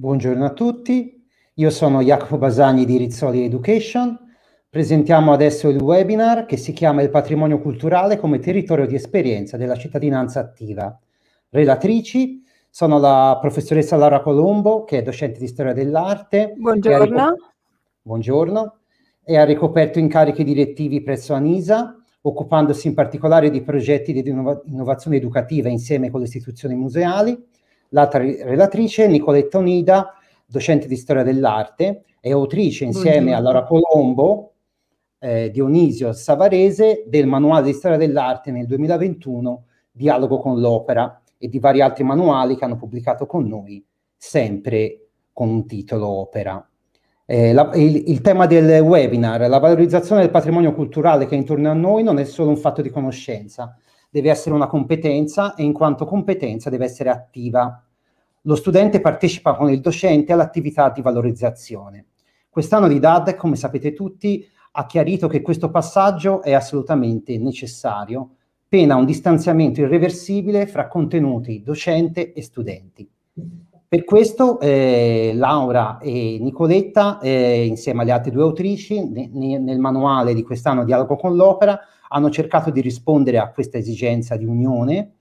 Buongiorno a tutti, io sono Jacopo Basagni di Rizzoli Education. Presentiamo adesso il webinar che si chiama Il patrimonio culturale come territorio di esperienza della cittadinanza attiva. Relatrici sono la professoressa Laura Colombo, che è docente di storia dell'arte. Buongiorno. Ricoperto... Buongiorno. E ha ricoperto incarichi direttivi presso Anisa, occupandosi in particolare di progetti di innova... innovazione educativa insieme con le istituzioni museali L'altra relatrice Nicoletta Onida, docente di storia dell'arte e autrice insieme a Laura Colombo, eh, Dionisio Savarese del manuale di storia dell'arte nel 2021, Dialogo con l'opera e di vari altri manuali che hanno pubblicato con noi, sempre con un titolo opera. Eh, la, il, il, tema del webinar, la valorizzazione del patrimonio culturale che è intorno a noi non è solo un fatto di conoscenza, deve essere una competenza e in quanto competenza deve essere attiva. Lo studente partecipa con il docente all'attività di valorizzazione. Quest'anno l'IDAD, come sapete tutti, ha chiarito che questo passaggio è assolutamente necessario, pena un distanziamento irreversibile fra contenuti docente e studenti. Per questo eh, Laura e Nicoletta, eh, insieme alle altre due autrici, ne, ne, nel manuale di quest'anno Dialogo con l'Opera, hanno cercato di rispondere a questa esigenza di unione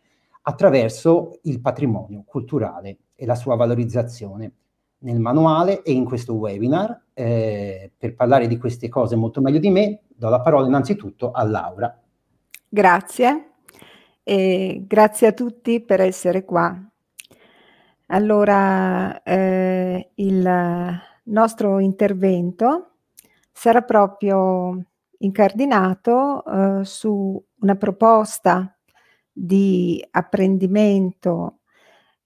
attraverso il patrimonio culturale e la sua valorizzazione. Nel manuale e in questo webinar, eh, per parlare di queste cose molto meglio di me, do la parola innanzitutto a Laura. Grazie e grazie a tutti per essere qua. Allora, eh, il nostro intervento sarà proprio incardinato eh, su una proposta di apprendimento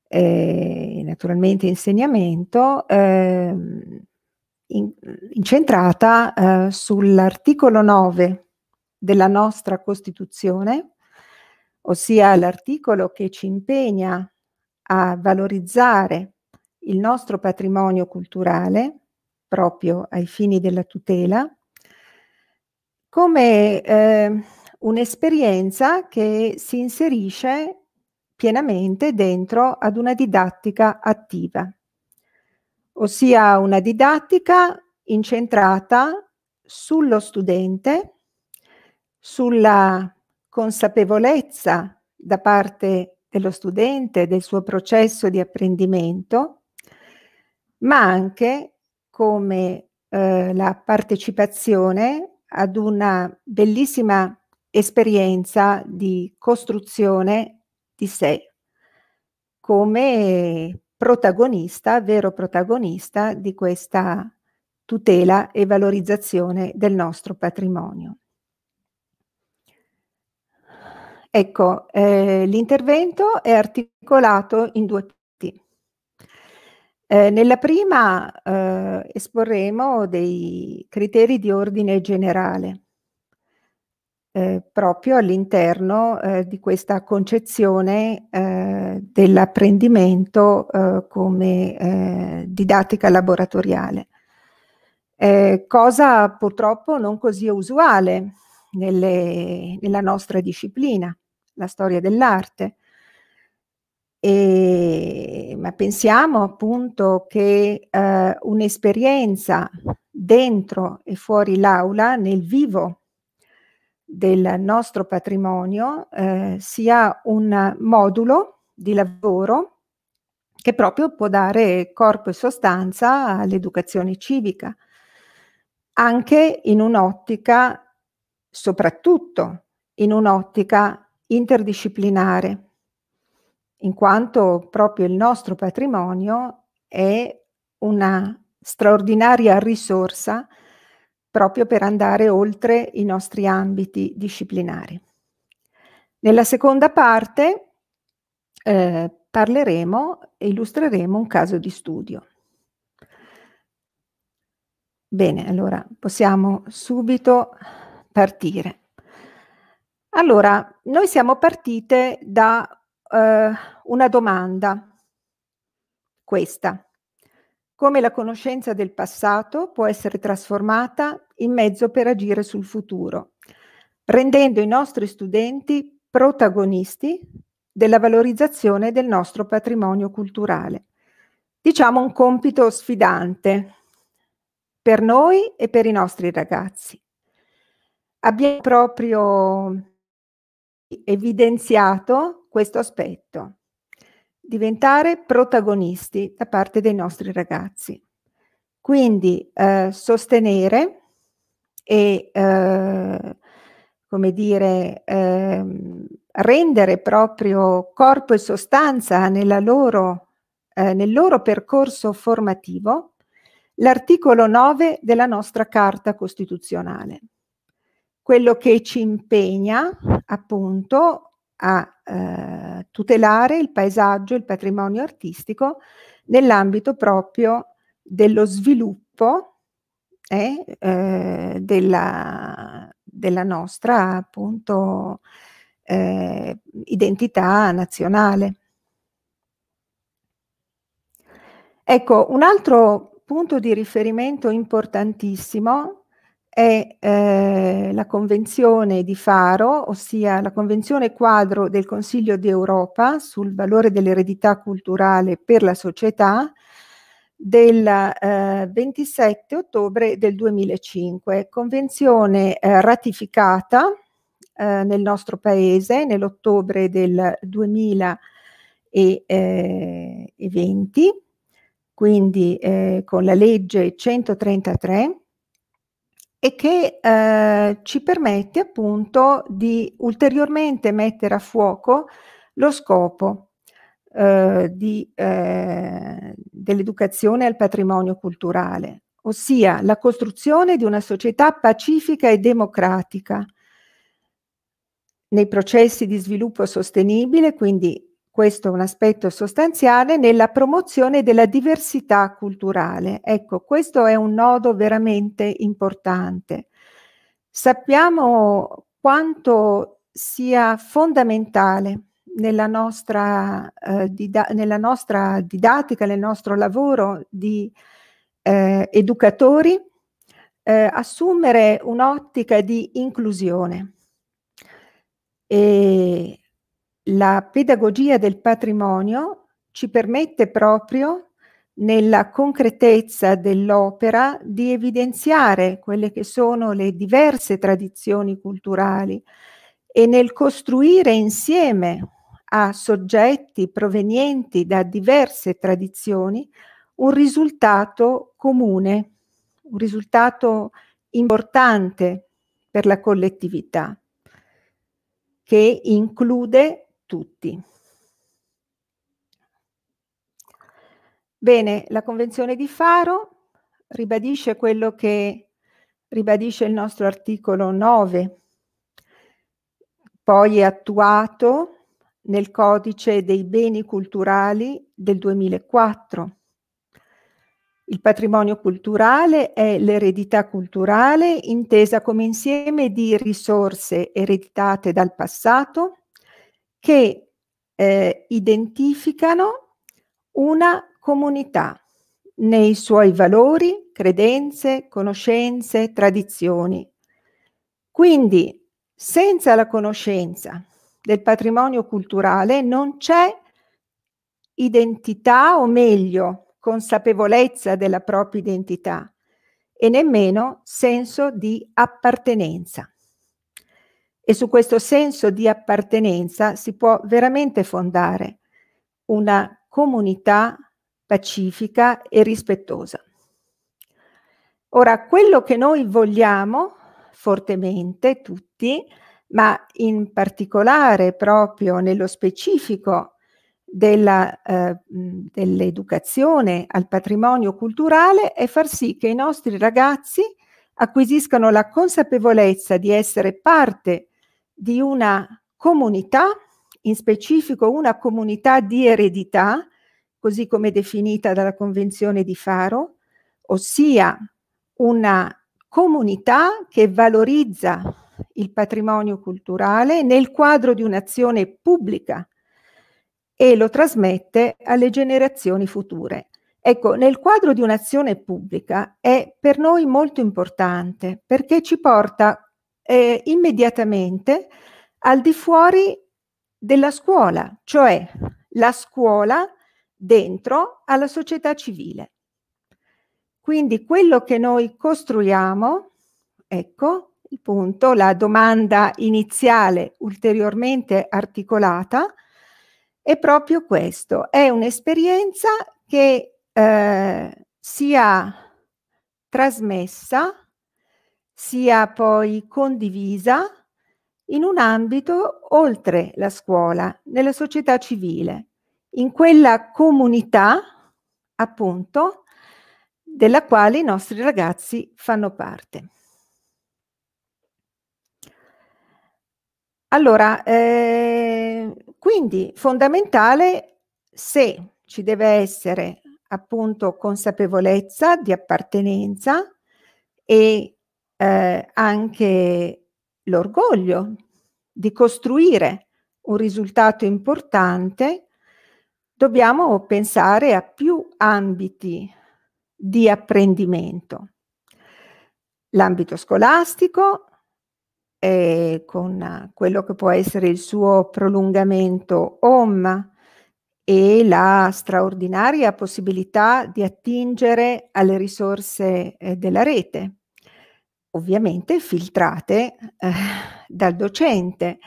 e eh, naturalmente insegnamento eh, in, incentrata eh, sull'articolo 9 della nostra Costituzione, ossia l'articolo che ci impegna a valorizzare il nostro patrimonio culturale proprio ai fini della tutela come eh, un'esperienza che si inserisce pienamente dentro ad una didattica attiva, ossia una didattica incentrata sullo studente, sulla consapevolezza da parte dello studente del suo processo di apprendimento, ma anche come eh, la partecipazione ad una bellissima esperienza di costruzione di sé come protagonista, vero protagonista di questa tutela e valorizzazione del nostro patrimonio. Ecco, eh, l'intervento è articolato in due eh, nella prima eh, esporremo dei criteri di ordine generale, eh, proprio all'interno eh, di questa concezione eh, dell'apprendimento come didattica laboratoriale. cosa purtroppo non così usuale nelle, nella nostra disciplina, la storia dell'arte e, ehm, ma pensiamo appunto che eh, un'esperienza dentro e fuori l'aula, nel vivo del nostro patrimonio, eh, sia un modulo di lavoro che proprio può dare corpo e sostanza all'educazione civica, anche in un'ottica, soprattutto in un'ottica interdisciplinare in quanto proprio il nostro patrimonio è una straordinaria risorsa proprio per andare oltre i nostri ambiti disciplinari. Nella seconda parte eh, parleremo e illustreremo un caso di studio. Bene, allora possiamo subito partire. Allora, noi siamo partite da eh, una domanda, questa. Come la conoscenza del passato può essere trasformata in mezzo per agire sul futuro, rendendo i nostri studenti protagonisti della valorizzazione del nostro patrimonio culturale. Diciamo un compito sfidante per noi e per i nostri ragazzi. Abbiamo proprio evidenziato questo aspetto, diventare protagonisti da parte dei nostri ragazzi. Quindi eh, sostenere e, eh, come dire, eh, rendere proprio corpo e sostanza loro, eh, nel loro percorso formativo l'articolo 9 della nostra Carta Costituzionale quello che ci impegna appunto a eh, tutelare il paesaggio, il patrimonio artistico nell'ambito proprio dello sviluppo eh, eh, della, della, nostra appunto eh, identità nazionale. Ecco, un altro punto di riferimento importantissimo è eh, la Convenzione di Faro, ossia la Convenzione quadro del Consiglio d'Europa sul valore dell'eredità culturale per la società del eh, 27 ottobre del 2005, convenzione eh, ratificata eh, nel nostro paese nell'ottobre del 2020, eh, quindi eh, con la legge 133 e che eh, ci permette appunto di ulteriormente mettere a fuoco lo scopo eh, eh, dell'educazione al patrimonio culturale, ossia la costruzione di una società pacifica e democratica nei processi di sviluppo sostenibile, quindi questo è un aspetto sostanziale, nella promozione della diversità culturale. Ecco, questo è un nodo veramente importante. Sappiamo quanto sia fondamentale nella nostra, eh, dida nella nostra didattica, nel nostro lavoro di eh, educatori, eh, assumere un'ottica di inclusione. E la pedagogia del patrimonio ci permette proprio nella concretezza dell'opera di evidenziare quelle che sono le diverse tradizioni culturali e nel costruire insieme a soggetti provenienti da diverse tradizioni un risultato comune, un risultato importante per la collettività, che include tutti. Bene, la Convenzione di Faro ribadisce quello che ribadisce il nostro articolo 9, poi è attuato nel codice dei beni culturali del 2004. Il patrimonio culturale è l'eredità culturale intesa come insieme di risorse ereditate dal passato che eh, identificano una comunità nei suoi valori, credenze, conoscenze, tradizioni. Quindi, senza la conoscenza del patrimonio culturale non c'è identità o meglio consapevolezza della propria identità e nemmeno senso di appartenenza e su questo senso di appartenenza si può veramente fondare una comunità pacifica e rispettosa. Ora, quello che noi vogliamo fortemente tutti, ma in particolare proprio nello specifico della, eh, dell'educazione al patrimonio culturale, è far sì che i nostri ragazzi acquisiscano la consapevolezza di essere parte di una comunità, in specifico una comunità di eredità, così come definita dalla Convenzione di Faro, ossia una comunità che valorizza il patrimonio culturale nel quadro di un'azione pubblica e lo trasmette alle generazioni future. Ecco, nel quadro di un'azione pubblica è per noi molto importante perché ci porta eh, immediatamente al di fuori della scuola, cioè la scuola dentro alla società civile. Quindi quello che noi costruiamo, ecco il punto, la domanda iniziale ulteriormente articolata, è proprio questo, è un'esperienza che eh, sia trasmessa sia poi condivisa in un ambito oltre la scuola, nella società civile, in quella comunità, appunto, della quale i nostri ragazzi fanno parte. Allora, eh, quindi fondamentale se ci deve essere appunto consapevolezza di appartenenza e eh, anche l'orgoglio di costruire un risultato importante, dobbiamo pensare a più ambiti di apprendimento. L'ambito scolastico, eh, con quello che può essere il suo prolungamento OM e la straordinaria possibilità di attingere alle risorse eh, della rete ovviamente filtrate eh, dal docente.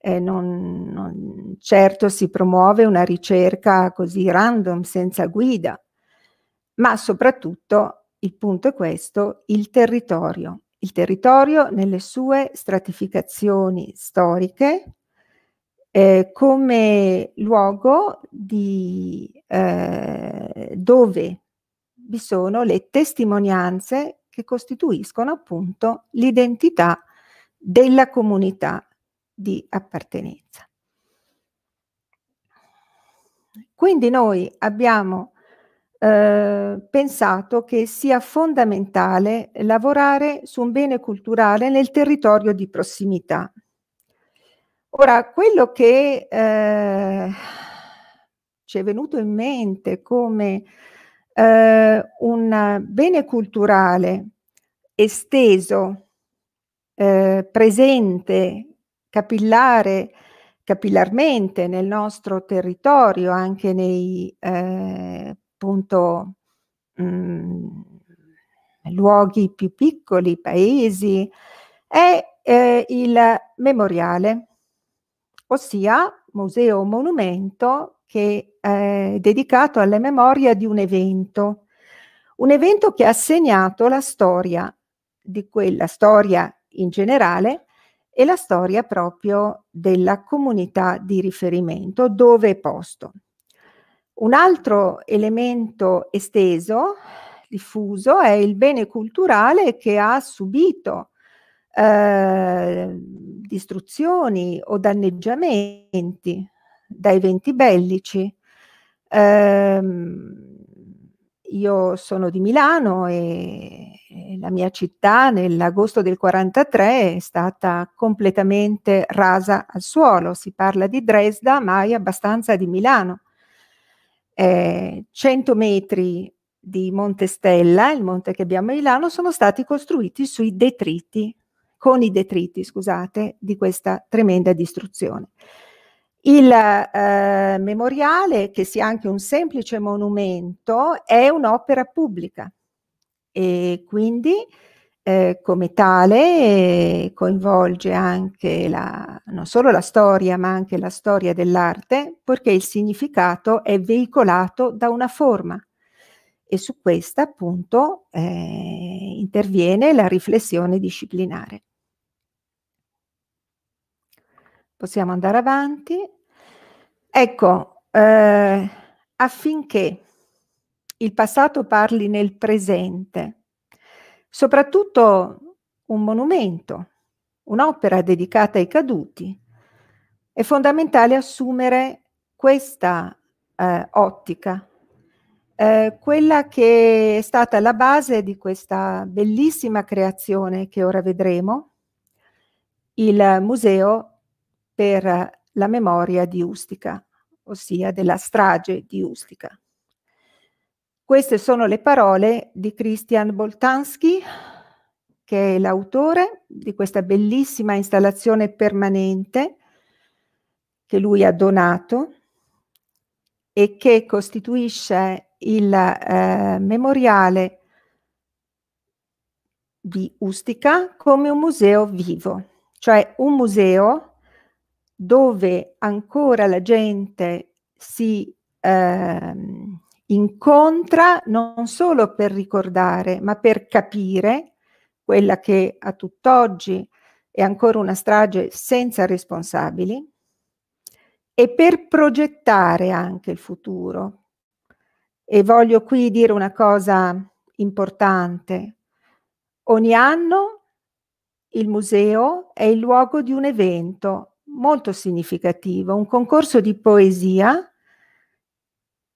Eh, non, non, certo si promuove una ricerca così random, senza guida, ma soprattutto il punto è questo, il territorio. Il territorio nelle sue stratificazioni storiche eh, come luogo di, eh, dove vi sono le testimonianze che costituiscono appunto l'identità della comunità di appartenenza. Quindi noi abbiamo eh, pensato che sia fondamentale lavorare su un bene culturale nel territorio di prossimità. Ora, quello che eh, ci è venuto in mente come eh, un bene culturale esteso, eh, presente, capillare, capillarmente nel nostro territorio, anche nei eh, appunto, mh, mm, luoghi più piccoli, paesi, è eh, il memoriale, ossia museo o monumento che è dedicato alla memoria di un evento, un evento che ha segnato la storia di quella storia in generale e la storia proprio della comunità di riferimento dove è posto. Un altro elemento esteso, diffuso, è il bene culturale che ha subito eh, distruzioni o danneggiamenti dai venti bellici. Ehm, io sono di Milano e la mia città nell'agosto del 43 è stata completamente rasa al suolo. Si parla di Dresda, ma è abbastanza di Milano. Eh, 100 metri di Monte Stella, il monte che abbiamo a Milano, sono stati costruiti sui detriti, con i detriti, scusate, di questa tremenda distruzione. Il eh, memoriale, che sia anche un semplice monumento, è un'opera pubblica e quindi eh, come tale coinvolge anche la, non solo la storia ma anche la storia dell'arte perché il significato è veicolato da una forma e su questa appunto eh, interviene la riflessione disciplinare. Possiamo andare avanti. Ecco, eh, affinché il passato parli nel presente, soprattutto un monumento, un'opera dedicata ai caduti, è fondamentale assumere questa eh, ottica, eh, quella che è stata la base di questa bellissima creazione che ora vedremo, il Museo per la Memoria di Ustica ossia della strage di Ustica. Queste sono le parole di Christian Boltanski, che è l'autore di questa bellissima installazione permanente che lui ha donato e che costituisce il eh, memoriale di Ustica come un museo vivo, cioè un museo dove ancora la gente si ehm, incontra non solo per ricordare, ma per capire quella che a tutt'oggi è ancora una strage senza responsabili e per progettare anche il futuro. E voglio qui dire una cosa importante. Ogni anno il museo è il luogo di un evento molto significativo, un concorso di poesia,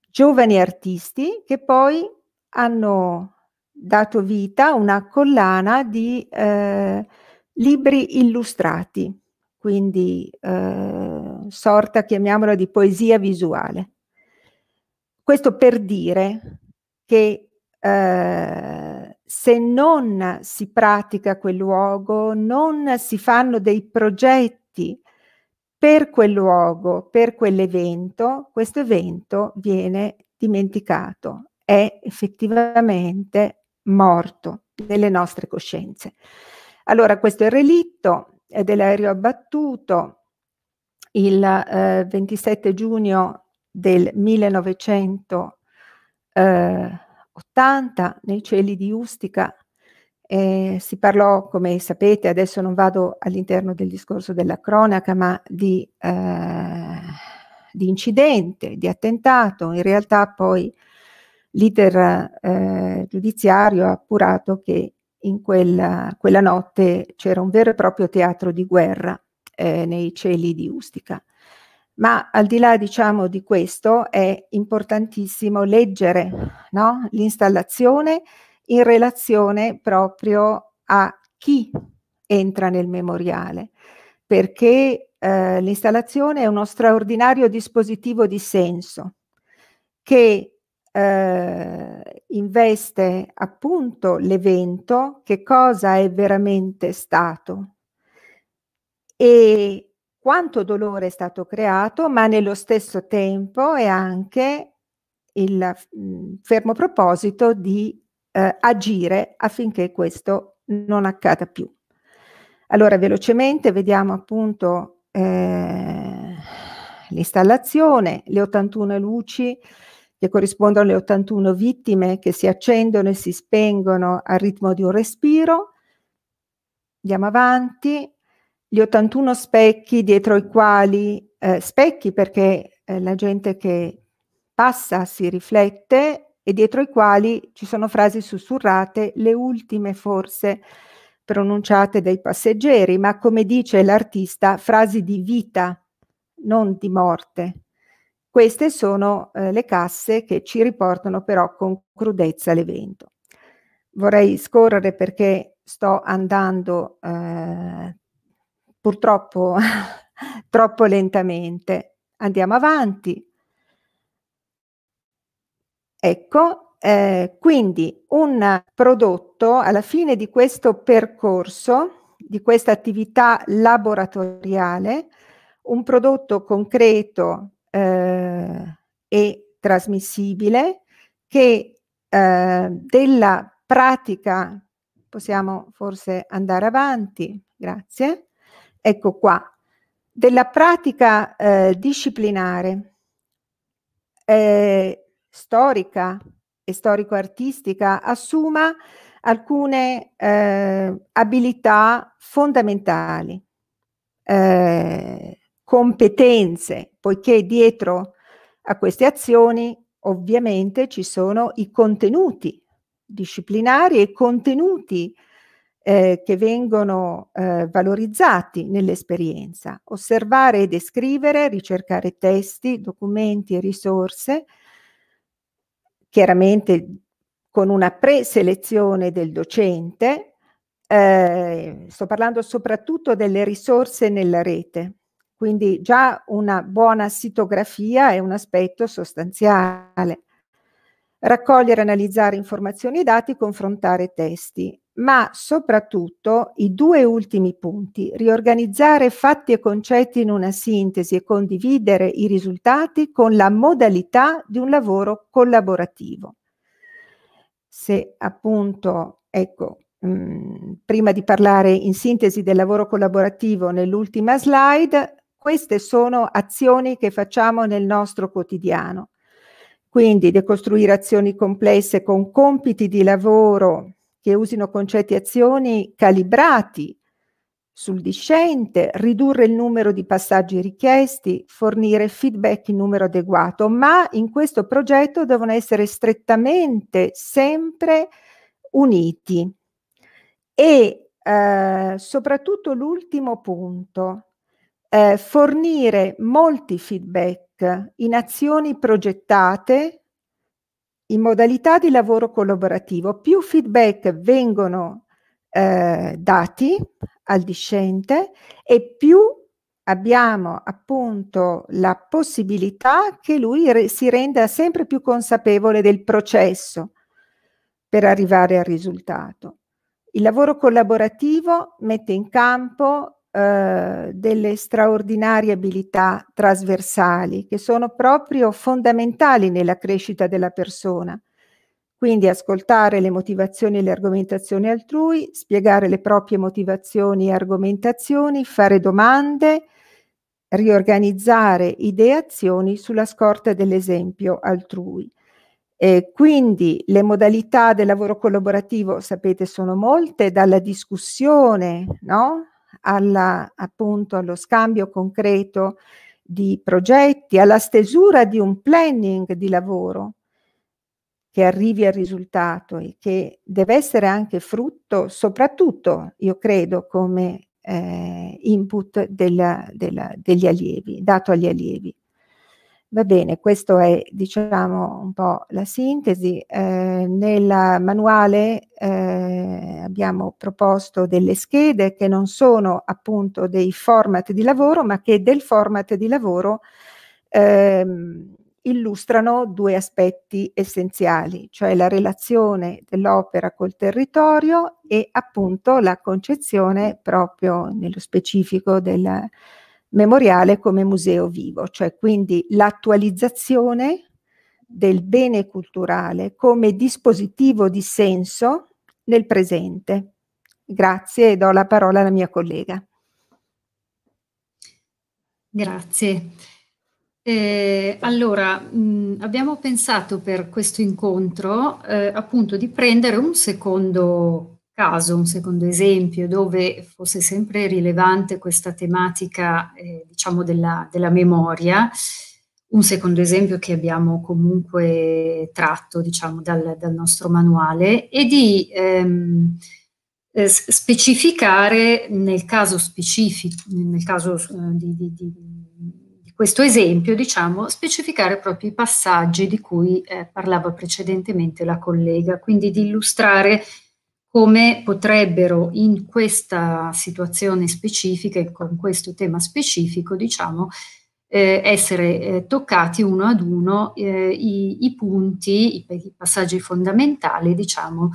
giovani artisti che poi hanno dato vita a una collana di eh, libri illustrati, quindi eh, sorta, chiamiamola, di poesia visuale. Questo per dire che eh, se non si pratica quel luogo, non si fanno dei progetti per quel luogo, per quell'evento, questo evento viene dimenticato, è effettivamente morto nelle nostre coscienze. Allora, questo è il relitto dell'aereo abbattuto il eh, 27 giugno del 1980 eh, nei cieli di Ustica eh, si parlò, come sapete, adesso non vado all'interno del discorso della cronaca, ma di, eh, di incidente, di attentato. In realtà poi l'iter eh, giudiziario ha appurato che in quella, quella notte c'era un vero e proprio teatro di guerra eh, nei cieli di Ustica. Ma al di là diciamo, di questo è importantissimo leggere no? l'installazione, in relazione proprio a chi entra nel memoriale, perché eh, l'installazione è uno straordinario dispositivo di senso che eh, investe appunto l'evento, che cosa è veramente stato e quanto dolore è stato creato, ma nello stesso tempo è anche il fermo proposito di eh, agire affinché questo non accada più. Allora, velocemente vediamo appunto eh, l'installazione, le 81 luci che corrispondono alle 81 vittime che si accendono e si spengono al ritmo di un respiro. Andiamo avanti, gli 81 specchi dietro i quali, eh, specchi perché eh, la gente che passa si riflette, e dietro i quali ci sono frasi sussurrate, le ultime forse pronunciate dai passeggeri, ma come dice l'artista, frasi di vita, non di morte. Queste sono eh, le casse che ci riportano però con crudezza l'evento. Vorrei scorrere perché sto andando eh, purtroppo troppo lentamente. Andiamo avanti. Ecco, eh, quindi un prodotto alla fine di questo percorso, di questa attività laboratoriale, un prodotto concreto eh, e trasmissibile che eh, della pratica, possiamo forse andare avanti, grazie, ecco qua, della pratica eh, disciplinare eh, storica e storico-artistica assuma alcune eh, abilità fondamentali, eh, competenze, poiché dietro a queste azioni ovviamente ci sono i contenuti disciplinari e contenuti eh, che vengono eh, valorizzati nell'esperienza. Osservare e descrivere, ricercare testi, documenti e risorse chiaramente con una preselezione del docente, eh, sto parlando soprattutto delle risorse nella rete, quindi già una buona sitografia è un aspetto sostanziale. Raccogliere, analizzare informazioni e dati, confrontare testi ma soprattutto i due ultimi punti, riorganizzare fatti e concetti in una sintesi e condividere i risultati con la modalità di un lavoro collaborativo. Se appunto, ecco, mh, mm, prima di parlare in sintesi del lavoro collaborativo nell'ultima slide, queste sono azioni che facciamo nel nostro quotidiano. Quindi decostruire azioni complesse con compiti di lavoro che usino concetti e azioni calibrati sul discente, ridurre il numero di passaggi richiesti, fornire feedback in numero adeguato, ma in questo progetto devono essere strettamente sempre uniti. E eh, soprattutto l'ultimo punto, eh, fornire molti feedback in azioni progettate in modalità di lavoro collaborativo, più feedback vengono eh, dati al discente e più abbiamo appunto la possibilità che lui re si renda sempre più consapevole del processo per arrivare al risultato. Il lavoro collaborativo mette in campo eh, delle straordinarie abilità trasversali che sono proprio fondamentali nella crescita della persona. Quindi ascoltare le motivazioni e le argomentazioni altrui, spiegare le proprie motivazioni e argomentazioni, fare domande, riorganizzare idee e azioni sulla scorta dell'esempio altrui. Eh, quindi le modalità del lavoro collaborativo, sapete, sono molte, dalla discussione, no? alla, appunto, allo scambio concreto di progetti, alla stesura di un planning di lavoro che arrivi al risultato e che deve essere anche frutto, soprattutto, io credo, come eh, input della, della, degli allievi, dato agli allievi. Va bene, questo è diciamo un po' la sintesi. Eh, nel manuale eh, abbiamo proposto delle schede che non sono appunto dei format di lavoro, ma che del format di lavoro eh, illustrano due aspetti essenziali, cioè la relazione dell'opera col territorio e appunto la concezione proprio nello specifico della memoriale come museo vivo, cioè quindi l'attualizzazione del bene culturale come dispositivo di senso nel presente. Grazie e do la parola alla mia collega. Grazie. Eh, allora, mh, abbiamo pensato per questo incontro eh, appunto di prendere un secondo caso, un secondo esempio, dove fosse sempre rilevante questa tematica eh, diciamo della, della, memoria, un secondo esempio che abbiamo comunque tratto diciamo, dal, dal nostro manuale, e di ehm, eh, specificare nel caso specifico, nel caso eh, di, di, di, questo esempio, diciamo, specificare proprio i passaggi di cui eh, parlava precedentemente la collega, quindi di illustrare come potrebbero in questa situazione specifica e con questo tema specifico, diciamo, eh, essere eh, toccati uno ad uno eh, i, i, punti, i, i, passaggi fondamentali, diciamo,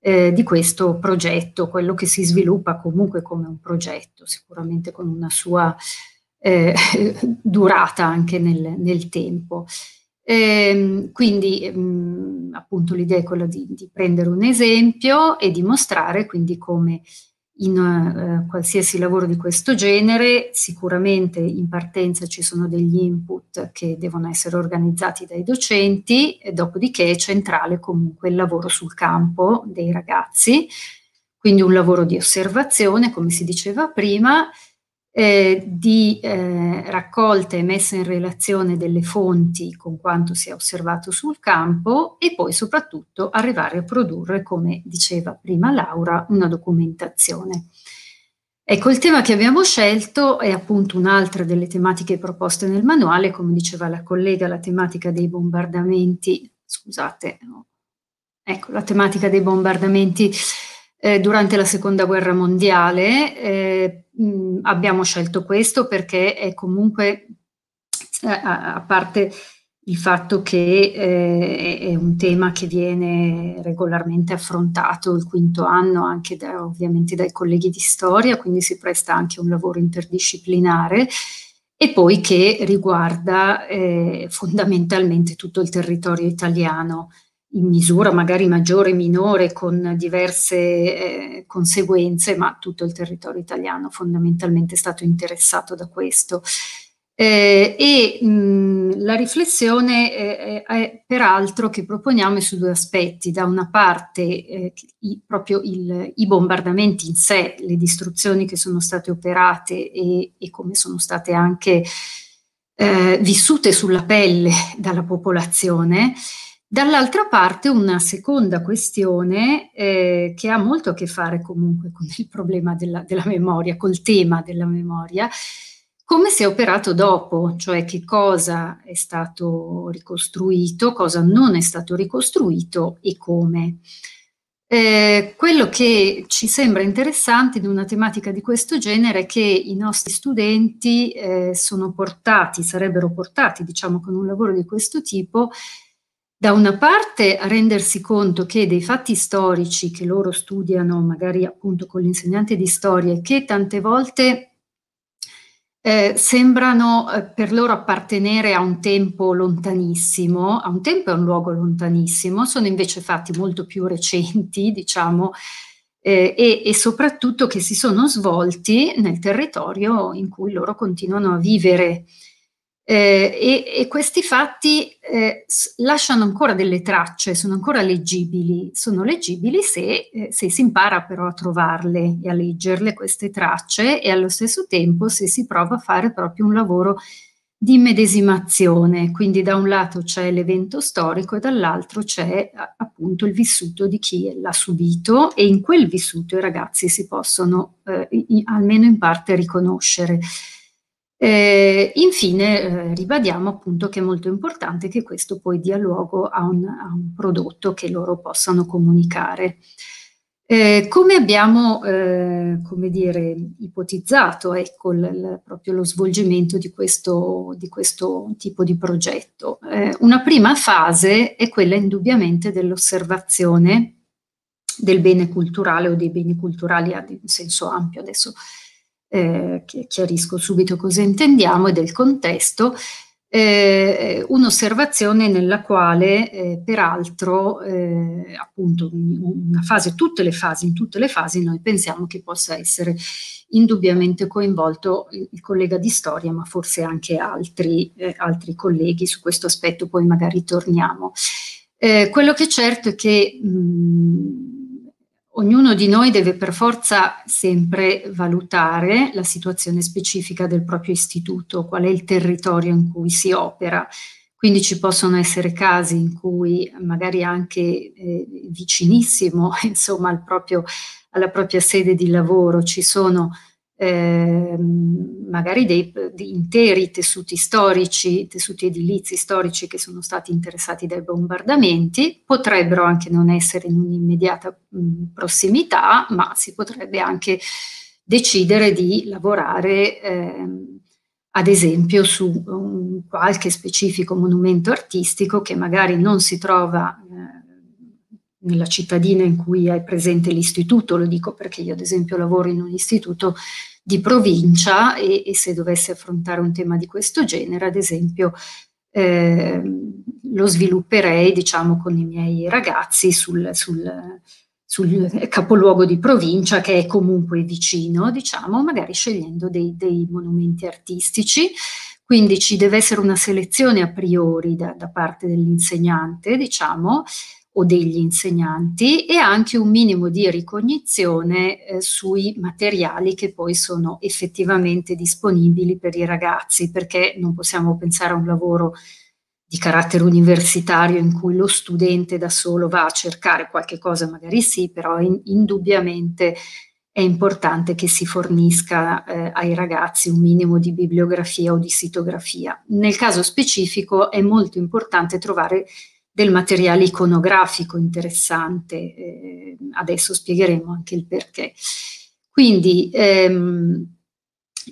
eh, di questo progetto, quello che si sviluppa comunque come un progetto, sicuramente con una sua eh, durata anche nel, nel tempo. Ehm, quindi mh, ehm, appunto l'idea è quella di, di, prendere un esempio e dimostrare quindi come in eh, qualsiasi lavoro di questo genere sicuramente in partenza ci sono degli input che devono essere organizzati dai docenti e dopodiché è centrale comunque il lavoro sul campo dei ragazzi, quindi un lavoro di osservazione come si diceva prima eh, di eh, raccolta e messa in relazione delle fonti con quanto si è osservato sul campo e poi soprattutto arrivare a produrre, come diceva prima Laura, una documentazione. Ecco, il tema che abbiamo scelto è appunto un'altra delle tematiche proposte nel manuale, come diceva la collega, la tematica dei bombardamenti, scusate, ecco, la tematica dei bombardamenti eh, durante la seconda guerra mondiale. Eh, mh, abbiamo scelto questo perché è comunque, eh, a, a parte il fatto che eh, è un tema che viene regolarmente affrontato il quinto anno anche da, ovviamente dai colleghi di storia, quindi si presta anche un lavoro interdisciplinare e poi che riguarda eh, fondamentalmente tutto il territorio italiano in misura magari maggiore o minore con diverse eh, conseguenze, ma tutto il territorio italiano fondamentalmente è stato interessato da questo. Eh, e mh, mm, la riflessione eh, è, peraltro che proponiamo su due aspetti, da una parte eh, i, proprio il, i bombardamenti in sé, le distruzioni che sono state operate e, e come sono state anche eh, vissute sulla pelle dalla popolazione, Dall'altra parte una seconda questione eh, che ha molto a che fare comunque con il problema della, della memoria, col tema della memoria, come si è operato dopo, cioè che cosa è stato ricostruito, cosa non è stato ricostruito e come. Eh, quello che ci sembra interessante in una tematica di questo genere è che i nostri studenti eh, sono portati, sarebbero portati, diciamo, con un lavoro di questo tipo, da una parte a rendersi conto che dei fatti storici che loro studiano, magari appunto con l'insegnante di storia, che tante volte eh, sembrano eh, per loro appartenere a un tempo lontanissimo, a un tempo e a un luogo lontanissimo, sono invece fatti molto più recenti, diciamo, eh, e, e soprattutto che si sono svolti nel territorio in cui loro continuano a vivere. Eh, e, e, questi fatti eh, lasciano ancora delle tracce, sono ancora leggibili, sono leggibili se, eh, se, si impara però a trovarle e a leggerle queste tracce e allo stesso tempo se si prova a fare proprio un lavoro di medesimazione, quindi da un lato c'è l'evento storico e dall'altro c'è appunto il vissuto di chi l'ha subito e in quel vissuto i ragazzi si possono eh, almeno in parte riconoscere. Eh, infine eh, ribadiamo appunto che è molto importante che questo poi dia luogo a un, a un prodotto che loro possano comunicare. Eh, come abbiamo eh, come dire, ipotizzato ecco, l, l, proprio lo svolgimento di questo, di questo tipo di progetto? Eh, una prima fase è quella indubbiamente dell'osservazione del bene culturale o dei beni culturali in senso ampio adesso eh, chiarisco subito cosa intendiamo, e del contesto, eh, un'osservazione nella quale eh, peraltro eh, appunto una fase, tutte le fasi, in tutte le fasi noi pensiamo che possa essere indubbiamente coinvolto il collega di storia ma forse anche altri, eh, altri colleghi su questo aspetto poi magari torniamo. Eh, quello che è certo è che mh, Ognuno di noi deve per forza sempre valutare la situazione specifica del proprio istituto, qual è il territorio in cui si opera. Quindi ci possono essere casi in cui magari anche eh, vicinissimo, insomma, al proprio, alla propria sede di lavoro ci sono eh, magari dei, di interi tessuti storici, tessuti edilizi storici che sono stati interessati dai bombardamenti, potrebbero anche non essere in un'immediata mh, prossimità, ma si potrebbe anche decidere di lavorare eh, ad esempio su um, qualche specifico monumento artistico che magari non si trova eh, nella cittadina in cui è presente l'istituto, lo dico perché io ad esempio lavoro in un istituto di provincia e, e se dovessi affrontare un tema di questo genere, ad esempio eh, lo svilupperei diciamo con i miei ragazzi sul, sul, sul, capoluogo di provincia che è comunque vicino, diciamo, magari scegliendo dei, dei monumenti artistici. Quindi ci deve essere una selezione a priori da, da parte dell'insegnante, diciamo, o degli insegnanti e anche un minimo di ricognizione eh, sui materiali che poi sono effettivamente disponibili per i ragazzi, perché non possiamo pensare a un lavoro di carattere universitario in cui lo studente da solo va a cercare qualche cosa, magari sì, però in, indubbiamente è importante che si fornisca eh, ai ragazzi un minimo di bibliografia o di sitografia. Nel caso specifico è molto importante trovare del materiale iconografico interessante. Eh, adesso spiegheremo anche il perché. Quindi ehm,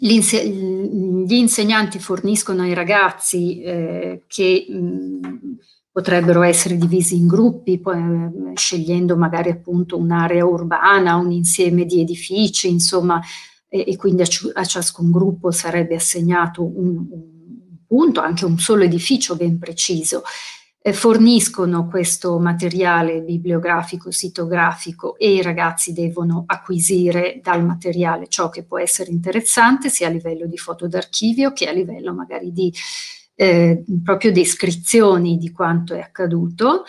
inse gli insegnanti forniscono ai ragazzi eh, che mh, mm, potrebbero essere divisi in gruppi, poi, eh, scegliendo magari appunto un'area urbana, un insieme di edifici, insomma, e, e quindi a, a, ciascun gruppo sarebbe assegnato un, un punto, anche un solo edificio ben preciso. Eh, forniscono questo materiale bibliografico, sitografico e i ragazzi devono acquisire dal materiale ciò che può essere interessante sia a livello di foto d'archivio che a livello magari di eh, proprio descrizioni di quanto è accaduto.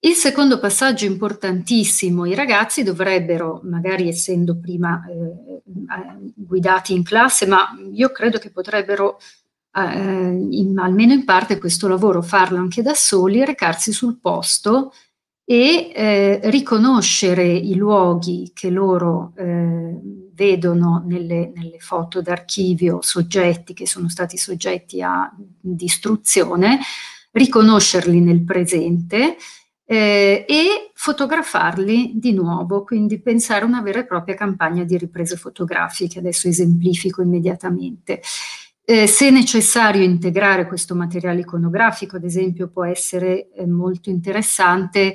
Il secondo passaggio importantissimo, i ragazzi dovrebbero, magari essendo prima eh, eh guidati in classe, ma io credo che potrebbero Ah, eh, in, almeno in parte questo lavoro, farlo anche da soli, recarsi sul posto e eh, riconoscere i luoghi che loro eh, vedono nelle, nelle, foto d'archivio, soggetti che sono stati soggetti a distruzione, riconoscerli nel presente eh, e fotografarli di nuovo, quindi pensare a una vera e propria campagna di riprese fotografiche, adesso esemplifico immediatamente. Eh, se necessario integrare questo materiale iconografico, ad esempio, può essere eh, molto interessante.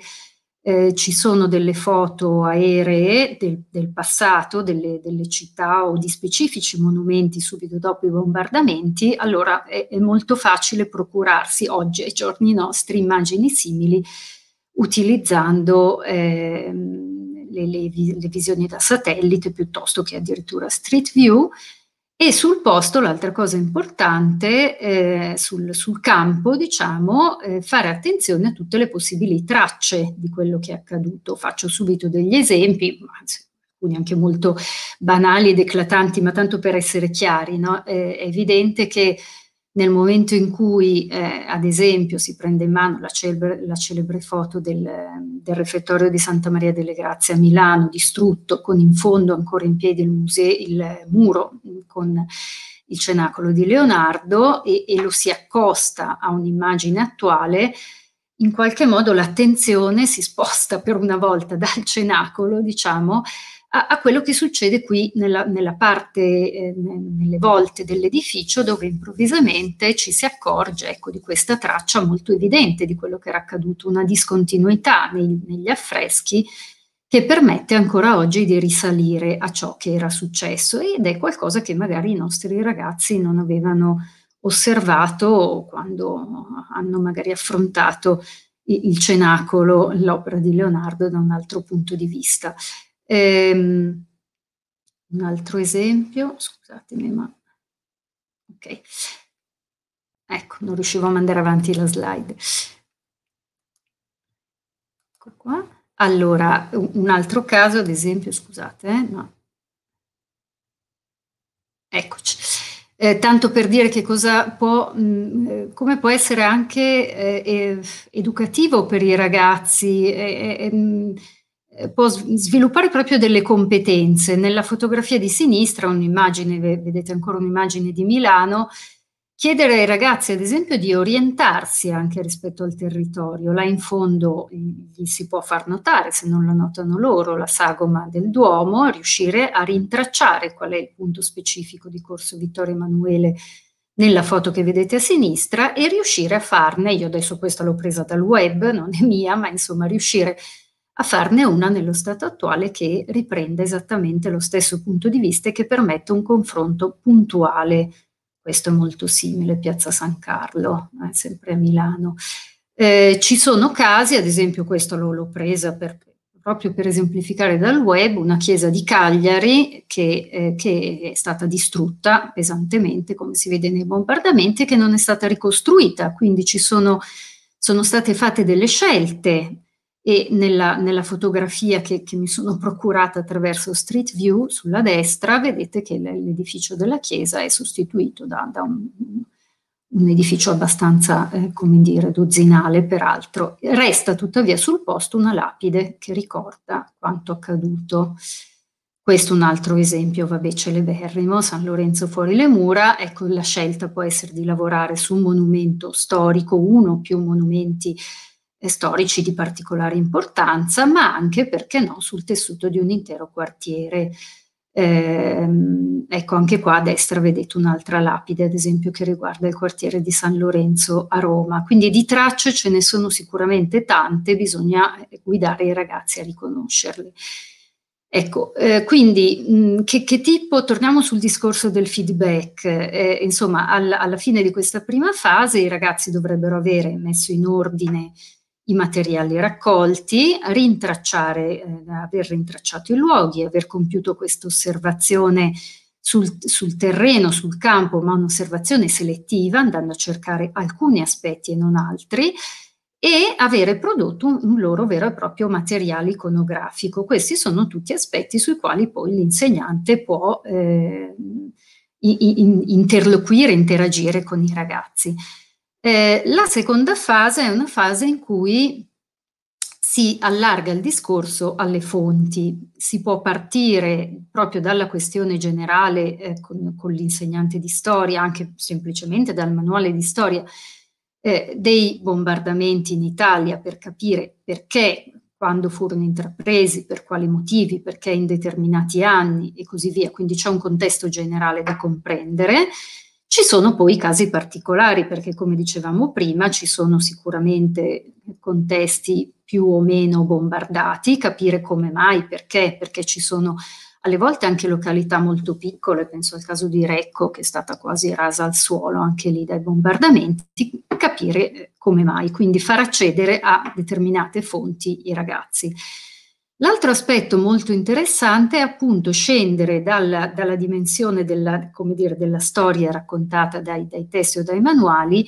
Eh, ci sono delle foto aeree del, del passato, delle, delle, città o di specifici monumenti subito dopo i bombardamenti, allora è, è molto facile procurarsi oggi, ai giorni nostri, immagini simili utilizzando eh, le, le, le visioni da satellite piuttosto che addirittura Street View e sul posto, l'altra cosa importante, eh, sul, sul, campo, diciamo, eh, fare attenzione a tutte le possibili tracce di quello che è accaduto. Faccio subito degli esempi, alcuni anche molto banali ed eclatanti, ma tanto per essere chiari, no? eh, è evidente che nel momento in cui, eh, ad esempio, si prende in mano la celebre, la celebre foto del, del, refettorio di Santa Maria delle Grazie a Milano, distrutto, con in fondo ancora in piedi il, museo, il muro con il cenacolo di Leonardo, e, e lo si accosta a un'immagine attuale, in qualche modo l'attenzione si sposta per una volta dal cenacolo, diciamo, a, a quello che succede qui nella, nella parte, eh, nelle volte dell'edificio dove improvvisamente ci si accorge ecco, di questa traccia molto evidente di quello che era accaduto, una discontinuità nei, negli affreschi che permette ancora oggi di risalire a ciò che era successo ed è qualcosa che magari i nostri ragazzi non avevano osservato quando hanno magari affrontato il cenacolo, l'opera di Leonardo da un altro punto di vista. Ehm, un altro esempio, scusatemi, ma ok. Ecco, non riuscivo a mandare avanti la slide. Ecco qua. Allora, un altro caso, ad esempio, scusate, eh, ma eccoci. Eh, tanto per dire che cosa può, mh, mm, eh, come può essere anche eh, educativo per i ragazzi. Eh, eh mm, eh, può sviluppare proprio delle competenze. Nella fotografia di sinistra, un'immagine, vedete ancora un'immagine di Milano, chiedere ai ragazzi, ad esempio, di orientarsi anche rispetto al territorio. Là in fondo gli si può far notare, se non la notano loro, la sagoma del Duomo, riuscire a rintracciare qual è il punto specifico di Corso Vittorio Emanuele nella foto che vedete a sinistra e riuscire a farne, io adesso questa l'ho presa dal web, non è mia, ma insomma riuscire a a farne una nello stato attuale che riprende esattamente lo stesso punto di vista e che permette un confronto puntuale. Questo è molto simile, Piazza San Carlo, eh, sempre a Milano. Eh, ci sono casi, ad esempio questo l'ho, presa per, proprio per esemplificare dal web, una chiesa di Cagliari che, eh, che, è stata distrutta pesantemente, come si vede nei bombardamenti, e che non è stata ricostruita. Quindi sono, sono, state fatte delle scelte e nella, nella fotografia che, che, mi sono procurata attraverso Street View sulla destra vedete che l'edificio della chiesa è sostituito da, da un, un, edificio abbastanza, eh, come dire, dozzinale peraltro. Resta tuttavia sul posto una lapide che ricorda quanto accaduto. Questo è un altro esempio, vabbè, celeberrimo, San Lorenzo fuori le mura. Ecco, la scelta può essere di lavorare su un monumento storico, uno o più monumenti storici di particolare importanza, ma anche, perché no, sul tessuto di un intero quartiere. Eh, ecco, anche qua a destra vedete un'altra lapide, ad esempio, che riguarda il quartiere di San Lorenzo a Roma. Quindi di tracce ce ne sono sicuramente tante, bisogna eh, guidare i ragazzi a riconoscerle. Ecco, eh, quindi mh, mm, che, che, tipo, torniamo sul discorso del feedback, eh, insomma, al, alla fine di questa prima fase i ragazzi dovrebbero avere messo in ordine i materiali raccolti, rintracciare, eh, aver rintracciato i luoghi, aver compiuto questa osservazione sul, sul, terreno, sul campo, ma un'osservazione selettiva, andando a cercare alcuni aspetti e non altri, e avere prodotto un, un loro vero e proprio materiale iconografico. Questi sono tutti aspetti sui quali poi l'insegnante può eh, in, in, interloquire, interagire con i ragazzi. Eh, la seconda fase è una fase in cui si allarga il discorso alle fonti, si può partire proprio dalla questione generale eh, con, con, l'insegnante di storia, anche semplicemente dal manuale di storia eh, dei bombardamenti in Italia per capire perché, quando furono intrapresi, per quali motivi, perché in determinati anni e così via. Quindi c'è un contesto generale da comprendere ci sono poi casi particolari perché, come dicevamo prima, ci sono sicuramente contesti più o meno bombardati, capire come mai, perché, perché ci sono alle volte anche località molto piccole, penso al caso di Recco che è stata quasi rasa al suolo anche lì dai bombardamenti, capire eh, come mai, quindi far accedere a determinate fonti i ragazzi. L'altro aspetto molto interessante è appunto scendere dalla, dalla dimensione della, dire, della, storia raccontata dai, dai testi o dai manuali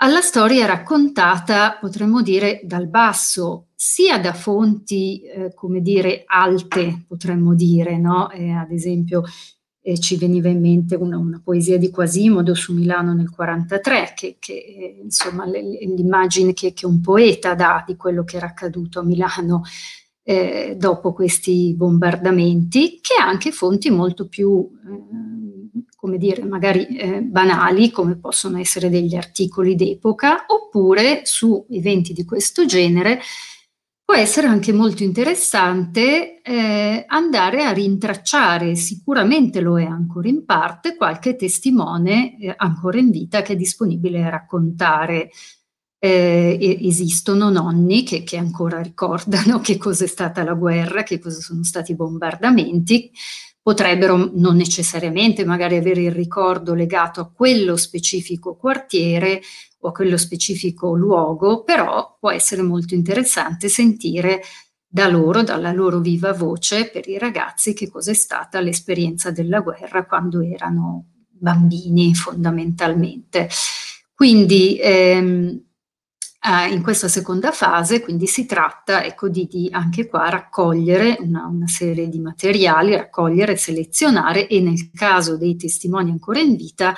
alla storia raccontata, potremmo dire, dal basso, sia da fonti, eh, come dire, alte, potremmo dire, no? Eh, ad esempio, eh, ci veniva in mente una, una, poesia di Quasimodo su Milano nel 1943, che, che eh, insomma, l'immagine che, che un poeta dà di quello che era accaduto a Milano eh, dopo questi bombardamenti, che anche fonti molto più, eh, come dire, magari eh, banali, come possono essere degli articoli d'epoca, oppure su eventi di questo genere. Può essere anche molto interessante eh, andare a rintracciare, sicuramente lo è ancora in parte, qualche testimone eh, ancora in vita che è disponibile a raccontare eh, esistono nonni che, che, ancora ricordano che cos'è stata la guerra, che cosa sono stati i bombardamenti, potrebbero non necessariamente magari avere il ricordo legato a quello specifico quartiere o a quello specifico luogo, però può essere molto interessante sentire da loro, dalla loro viva voce per i ragazzi che cos'è stata l'esperienza della guerra quando erano bambini fondamentalmente. Quindi ehm, eh, in questa seconda fase quindi si tratta ecco, di, di anche qua raccogliere una, una, serie di materiali, raccogliere, selezionare e nel caso dei testimoni ancora in vita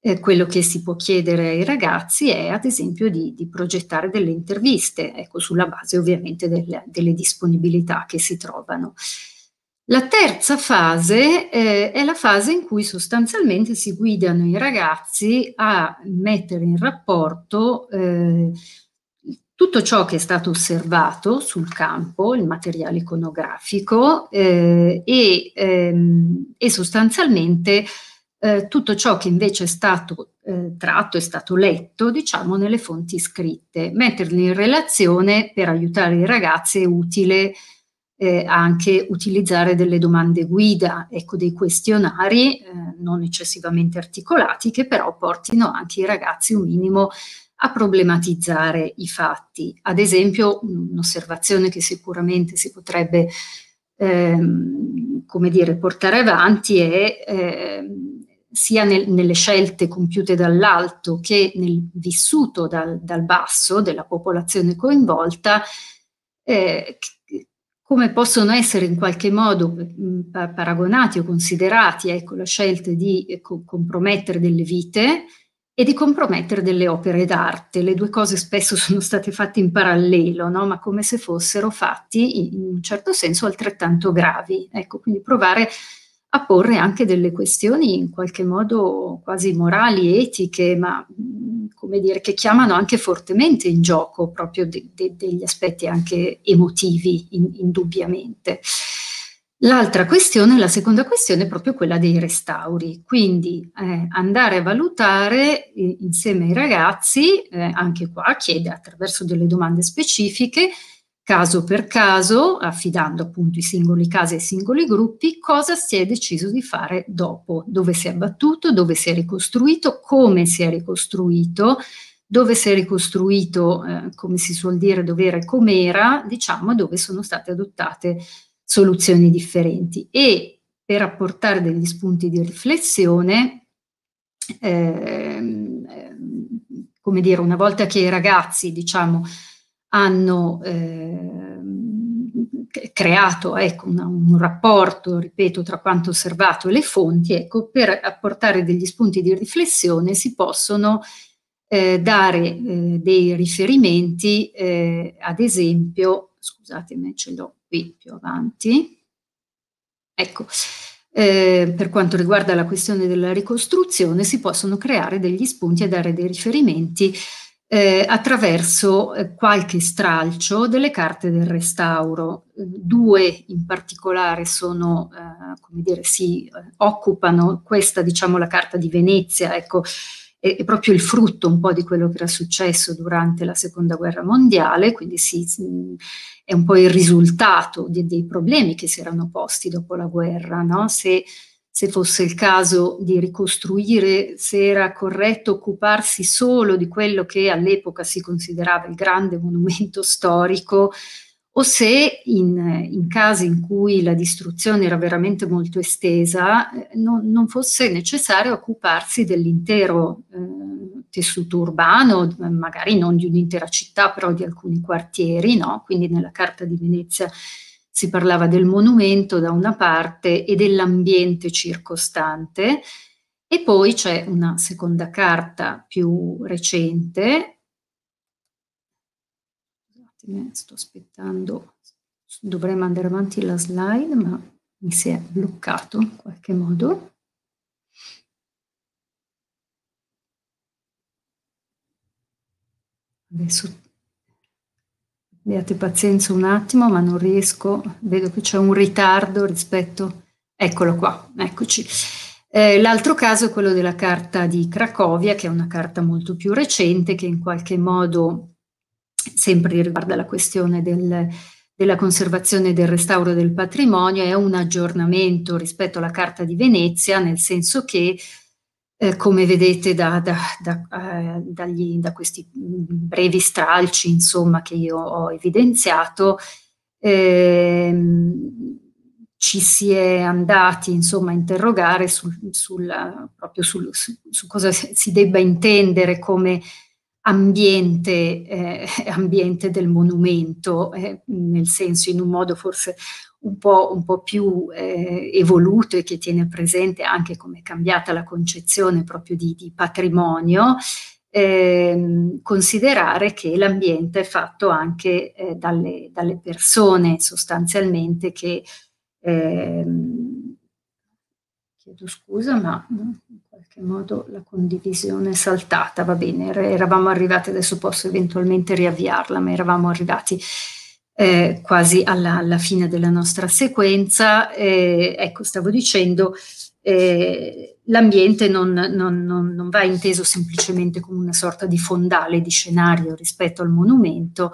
eh, quello che si può chiedere ai ragazzi è ad esempio di, di progettare delle interviste, ecco, sulla base ovviamente del, delle disponibilità che si trovano. La terza fase eh, è la fase in cui sostanzialmente si guidano i ragazzi a mettere in rapporto eh, tutto ciò che è stato osservato sul campo, il materiale iconografico eh, e, ehm, e, sostanzialmente eh, tutto ciò che invece è stato eh, tratto, è stato letto, diciamo, nelle fonti scritte. Metterli in relazione per aiutare i ragazzi è utile eh, anche utilizzare delle domande guida, ecco dei questionari eh, non eccessivamente articolati che però portino anche i ragazzi un minimo a problematizzare i fatti. Ad esempio, un'osservazione che sicuramente si potrebbe ehm, come dire, portare avanti è ehm, sia nel, nelle scelte compiute dall'alto che nel vissuto dal, dal basso della popolazione coinvolta, eh, come possono essere in qualche modo eh, paragonati o considerati ecco, la scelta di eh, compromettere delle vite e di compromettere delle opere d'arte. Le due cose spesso sono state fatte in parallelo, no? ma come se fossero fatti in un certo senso altrettanto gravi. Ecco, quindi provare a porre anche delle questioni in qualche modo quasi morali, etiche, ma mm, come dire, che chiamano anche fortemente in gioco proprio de- de- degli aspetti anche emotivi, in- indubbiamente. L'altra questione, la seconda questione è proprio quella dei restauri, quindi eh, andare a valutare eh, insieme ai ragazzi, eh, anche qua chiede attraverso delle domande specifiche, caso per caso, affidando appunto i singoli casi ai singoli gruppi, cosa si è deciso di fare dopo, dove si è abbattuto, dove si è ricostruito, come si è ricostruito, dove si è ricostruito, eh, come si suol dire, dove era e com'era, diciamo, dove sono state adottate soluzioni differenti. E per apportare degli spunti di riflessione, eh, come dire, una volta che i ragazzi, diciamo, hanno eh, creato ecco, una, un rapporto, ripeto, tra quanto osservato e le fonti, ecco, per apportare degli spunti di riflessione si possono eh, dare eh, dei riferimenti, eh, ad esempio, scusatemi, ce l'ho qui più avanti, ecco, eh, per quanto riguarda la questione della ricostruzione, si possono creare degli spunti e dare dei riferimenti eh, attraverso eh, qualche stralcio delle carte del restauro. due in particolare sono, eh, come dire, si eh, occupano, questa diciamo la carta di Venezia, ecco, è, è, proprio il frutto un po' di quello che era successo durante la seconda guerra mondiale, quindi si, è un po' il risultato di, dei problemi che si erano posti dopo la guerra, no? Se, se fosse il caso di ricostruire se era corretto occuparsi solo di quello che all'epoca si considerava il grande monumento storico o se in, in casi in cui la distruzione era veramente molto estesa eh, non, non fosse necessario occuparsi dell'intero eh, tessuto urbano, magari non di un'intera città, però di alcuni quartieri, no? quindi nella Carta di Venezia si parlava del monumento da una parte e dell'ambiente circostante e poi c'è una seconda carta più recente. Sto aspettando, dovremmo andare avanti la slide, ma mi si è bloccato in qualche modo. Adesso Beate pazienza un attimo, ma non riesco, vedo che c'è un ritardo rispetto... Eccolo qua, eccoci. Eh, l'altro caso è quello della carta di Cracovia, che è una carta molto più recente, che in qualche modo sempre riguarda la questione del, della conservazione e del restauro del patrimonio, è un aggiornamento rispetto alla carta di Venezia, nel senso che eh, come vedete da, da, da, eh, dagli, da, questi mm, brevi stralci insomma, che io ho evidenziato, ehm, ci si è andati insomma, a interrogare sul, sul, proprio sul, su, su, cosa si debba intendere come ambiente, eh, ambiente del monumento, eh, nel senso in un modo forse un po', un po più eh, evoluto e che tiene presente anche come è cambiata la concezione proprio di, di patrimonio, eh, considerare che l'ambiente è fatto anche eh, dalle, dalle, persone sostanzialmente che... Ehm, chiedo scusa, ma in qualche modo la condivisione è saltata, va bene, eravamo arrivati, adesso posso eventualmente riavviarla, ma eravamo arrivati eh, quasi alla, alla, fine della nostra sequenza. Eh, ecco, stavo dicendo, eh, l'ambiente non, non, non, non, va inteso semplicemente come una sorta di fondale, di scenario rispetto al monumento,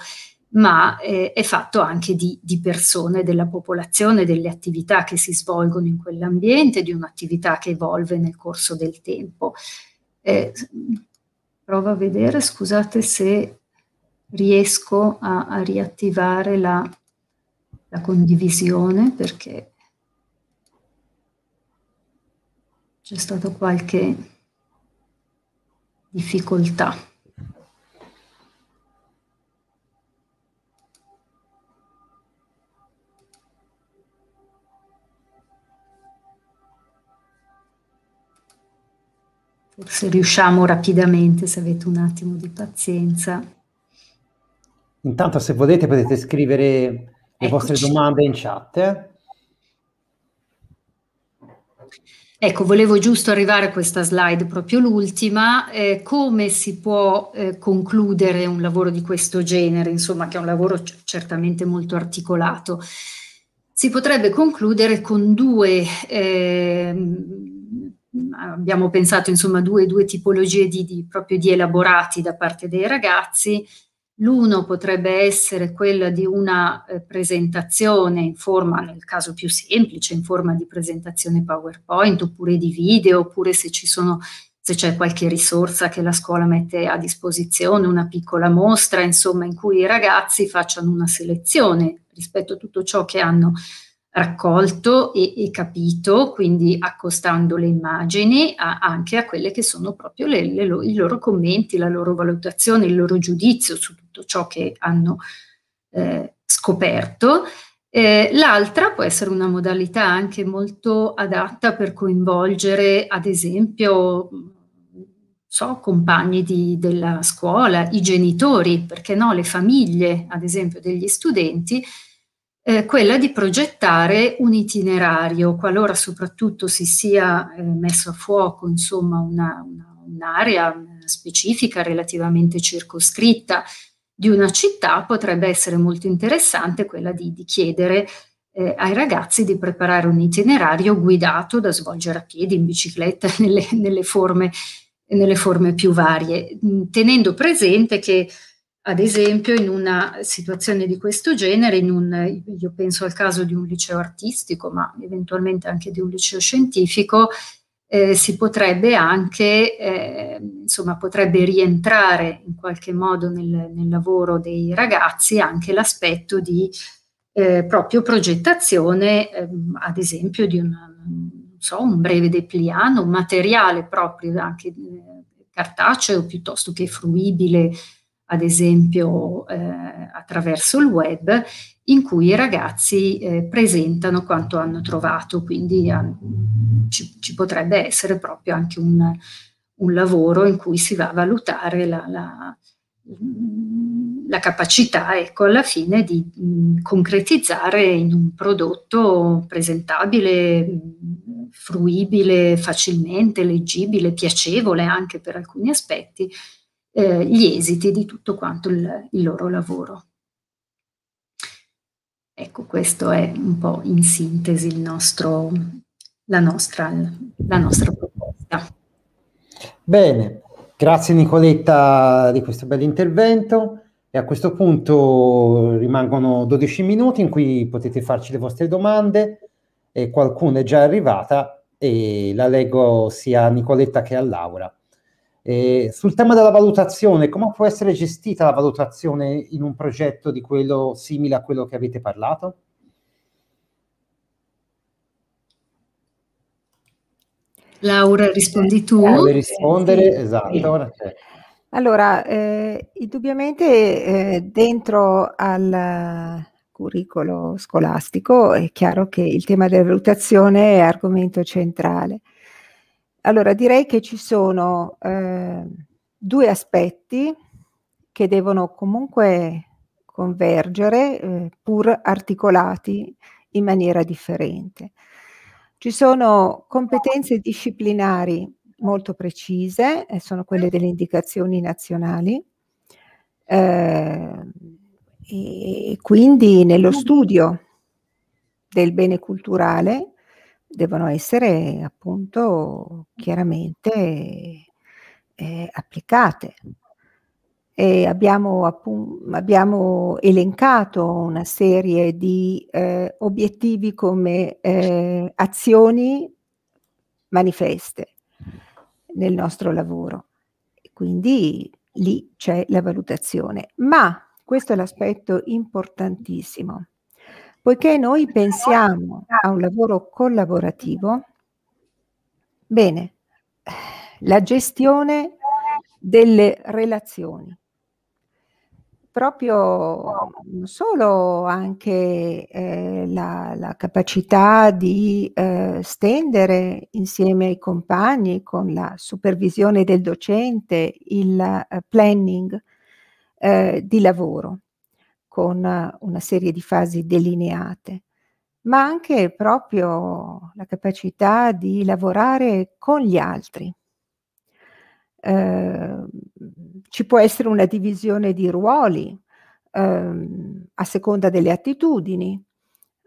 ma è fatto anche di, di persone, della popolazione, delle attività che si svolgono in quell'ambiente, di un'attività che evolve nel corso del tempo. provo a vedere, scusate se riesco a, a riattivare la, la condivisione perché c'è stata qualche difficoltà. Forse riusciamo rapidamente, se avete un attimo di pazienza. Intanto se volete potete scrivere le vostre domande in chat. Ecco, volevo giusto arrivare a questa slide, proprio l'ultima, eh, come si può eh, concludere un lavoro di questo genere, insomma che è un lavoro c- certamente molto articolato. Si potrebbe concludere con due, eh, abbiamo pensato insomma due, due tipologie di, di, proprio di elaborati da parte dei ragazzi, L'uno potrebbe essere quella di una eh, presentazione in forma, nel caso più semplice, in forma di presentazione PowerPoint oppure di video, oppure se, sono, se c'è qualche risorsa che la scuola mette a disposizione, una piccola mostra, insomma, in cui i ragazzi facciano una selezione rispetto a tutto ciò che hanno raccolto e, e, capito, quindi accostando le immagini a, anche a quelle che sono proprio le, le, i loro commenti, la loro valutazione, il loro giudizio su tutto ciò che hanno eh, scoperto. Eh, l'altra può essere una modalità anche molto adatta per coinvolgere, ad esempio, so, compagni di, della scuola, i genitori, perché no, le famiglie, ad esempio, degli studenti eh, quella di progettare un itinerario, qualora soprattutto si sia eh, messo a fuoco insomma, una, una, un'area specifica relativamente circoscritta di una città, potrebbe essere molto interessante quella di, di chiedere eh, ai ragazzi di preparare un itinerario guidato da svolgere a piedi, in bicicletta, nelle, nelle, forme, nelle forme, più varie, tenendo presente che ad esempio in una situazione di questo genere, un, io penso al caso di un liceo artistico, ma eventualmente anche di un liceo scientifico, eh, si potrebbe anche, eh, insomma, potrebbe rientrare in qualche modo nel, nel lavoro dei ragazzi anche l'aspetto di eh, proprio progettazione, ehm, ad esempio, di una, so, un breve depliano, un materiale proprio anche eh, cartaceo piuttosto che fruibile ad esempio eh, attraverso il web, in cui i ragazzi eh, presentano quanto hanno trovato, quindi ah, ci, ci, potrebbe essere proprio anche un, un, lavoro in cui si va a valutare la, la, la capacità, ecco, alla fine di mh, mm, concretizzare in un prodotto presentabile, mh, fruibile facilmente, leggibile, piacevole anche per alcuni aspetti, eh, gli esiti di tutto quanto il, il loro lavoro. Ecco, questo è un po' in sintesi nostro, la, nostra, la, nostra, proposta. Bene, grazie Nicoletta di questo bel intervento e a questo punto rimangono 12 minuti in cui potete farci le vostre domande e qualcuna è già arrivata e la leggo sia a Nicoletta che a Laura. Eh, sul tema della valutazione, come può essere gestita la valutazione in un progetto di quello simile a quello che avete parlato? Laura, rispondi tu. Vuole rispondere? Sì. Esatto. Sì. Allora, eh, indubbiamente eh, dentro al curriculum scolastico è chiaro che il tema della valutazione è argomento centrale. Allora, direi che ci sono eh, due aspetti che devono comunque convergere, eh, pur articolati in maniera differente. Ci sono competenze disciplinari molto precise, e eh, sono quelle delle indicazioni nazionali, ehm, e quindi nello studio del bene culturale devono essere appunto chiaramente eh, applicate. E abbiamo, appun- abbiamo elencato una serie di eh, obiettivi come eh, azioni manifeste nel nostro lavoro. Quindi lì c'è la valutazione. Ma questo è l'aspetto importantissimo. Poiché noi pensiamo a un lavoro collaborativo, bene, la gestione delle relazioni, proprio non solo anche eh, la, la, capacità di eh, stendere insieme ai compagni con la supervisione del docente il eh, planning eh, di lavoro, con una serie di fasi delineate, ma anche proprio la capacità di lavorare con gli altri. Eh, ci può essere una divisione di ruoli ehm, a seconda delle attitudini.